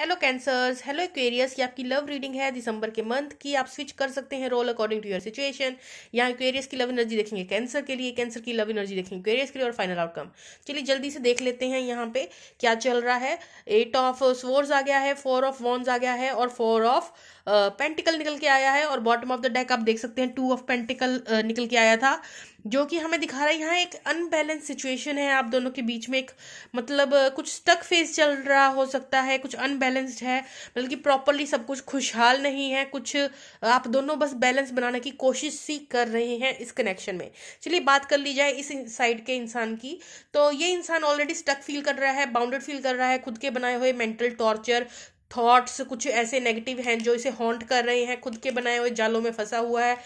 hello cancers hello Aquarius ये आपकी love reading है दिसंबर के मंथ की आप स्विच कर सकते हैं role according to your situation यहाँ एक्वेरियस की लव एनर्जी देखेंगे कैंसर के लिए कैंसर की लव एनर्जी देखेंगे एक्वेरियस के लिए और फाइनल आउटकम चलिए जल्दी से देख लेते हैं यहाँ पे क्या चल रहा है एट ऑफ स्वोर्स आ गया है फोर ऑफ वॉन्स आ गया है और फोर ऑफ पेंटिकल निकल के आया है और बॉटम ऑफ द डेक आप देख सकते हैं टू ऑफ पेंटिकल निकल के आया था जो कि हमें दिखा रहा है यहाँ एक अनबैलेंस सिचुएशन है आप दोनों के बीच में एक मतलब कुछ स्टक फेस चल रहा हो सकता है कुछ अनबैलेंस्ड है बल्कि प्रॉपरली सब कुछ खुशहाल नहीं है कुछ आप दोनों बस बैलेंस बनाने की कोशिश सी कर रहे हैं इस कनेक्शन में चलिए बात कर ली जाए इस साइड के इंसान की तो ये इंसान ऑलरेडी स्टक फील कर रहा है बाउंडेड फील कर रहा है खुद के बनाए हुए मेंटल टॉर्चर थॉट्स कुछ ऐसे नेगेटिव हैं जो इसे हॉन्ट कर रहे हैं खुद के बनाए हुए जालों में फंसा हुआ है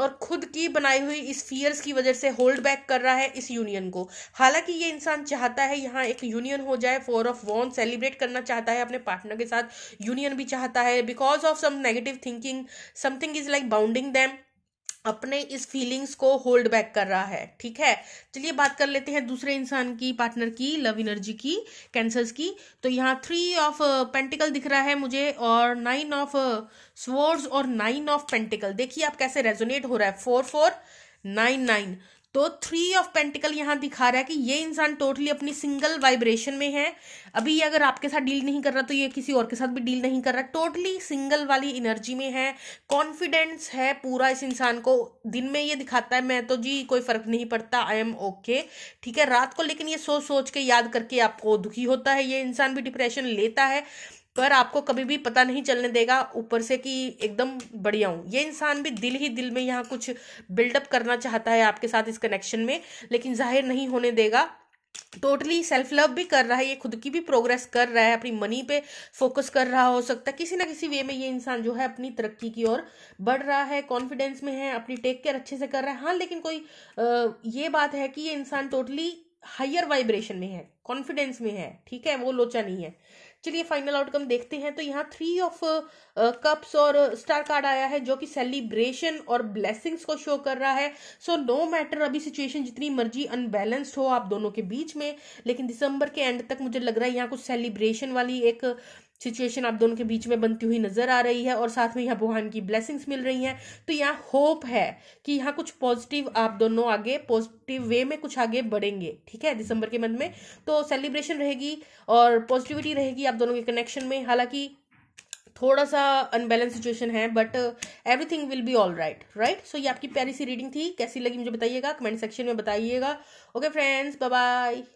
और खुद की बनाई हुई इस फियर्स की वजह से होल्ड बैक कर रहा है इस यूनियन को हालांकि ये इंसान चाहता है यहाँ एक यूनियन हो जाए फोर ऑफ वॉन सेलिब्रेट करना चाहता है अपने पार्टनर के साथ यूनियन भी चाहता है because of some negative thinking something is like bounding them अपने इस फीलिंग्स को होल्ड बैक कर रहा है ठीक है चलिए बात कर लेते हैं दूसरे इंसान की पार्टनर की लव एनर्जी की कैंसर्स की तो यहाँ थ्री ऑफ पेंटिकल दिख रहा है मुझे और नाइन ऑफ स्वर्ड्स और नाइन ऑफ पेंटिकल देखिए आप कैसे रेजोनेट हो रहा है फोर फोर नाइन नाइन तो थ्री ऑफ पेंटिकल यहाँ दिखा रहा है कि ये इंसान टोटली अपनी सिंगल वाइब्रेशन में है अभी अगर आपके साथ डील नहीं कर रहा तो ये किसी और के साथ भी डील नहीं कर रहा टोटली सिंगल वाली एनर्जी में है कॉन्फिडेंस है पूरा इस इंसान को दिन में ये दिखाता है मैं तो जी कोई फर्क नहीं पड़ता आई एम ओके ठीक है रात को लेकिन ये सोच सोच के याद करके आपको दुखी होता है ये इंसान भी डिप्रेशन लेता है पर आपको कभी भी पता नहीं चलने देगा ऊपर से कि एकदम बढ़िया हूँ ये इंसान भी दिल ही दिल में यहाँ कुछ बिल्डअप करना चाहता है आपके साथ इस कनेक्शन में लेकिन जाहिर नहीं होने देगा टोटली सेल्फ लव भी कर रहा है ये खुद की भी प्रोग्रेस कर रहा है अपनी मनी पे फोकस कर रहा हो सकता है किसी ना किसी वे में ये इंसान जो है अपनी तरक्की की ओर बढ़ रहा है कॉन्फिडेंस में है अपनी टेक केयर अच्छे से कर रहा है हाँ लेकिन कोई आ, ये बात है कि ये इंसान टोटली हायर वाइब्रेशन में है कॉन्फिडेंस में है ठीक है वो लोचा नहीं है चलिए फाइनल आउटकम देखते हैं तो यहाँ थ्री ऑफ कप्स और स्टार uh, कार्ड आया है जो कि सेलिब्रेशन और ब्लेसिंग्स को शो कर रहा है सो नो मैटर अभी सिचुएशन जितनी मर्जी अनबैलेंस्ड हो आप दोनों के बीच में लेकिन दिसंबर के एंड तक मुझे लग रहा है यहाँ कुछ सेलिब्रेशन वाली एक uh, सिचुएशन आप दोनों के बीच में बनती हुई नजर आ रही है और साथ में यहाँ भगवान की ब्लेसिंग्स मिल रही हैं तो यहाँ होप है कि यहाँ कुछ पॉजिटिव आप दोनों आगे पॉजिटिव वे में कुछ आगे बढ़ेंगे ठीक है दिसंबर के मंथ में तो सेलिब्रेशन रहेगी और पॉजिटिविटी रहेगी आप दोनों के कनेक्शन में हालांकि थोड़ा सा अनबैलेंस सिचुएशन है but everything will be all right right so ये आपकी प्यारी सी रीडिंग थी कैसी लगी मुझे बताइएगा कमेंट सेक्शन में बताइएगा ओके फ्रेंड्स बाय बाय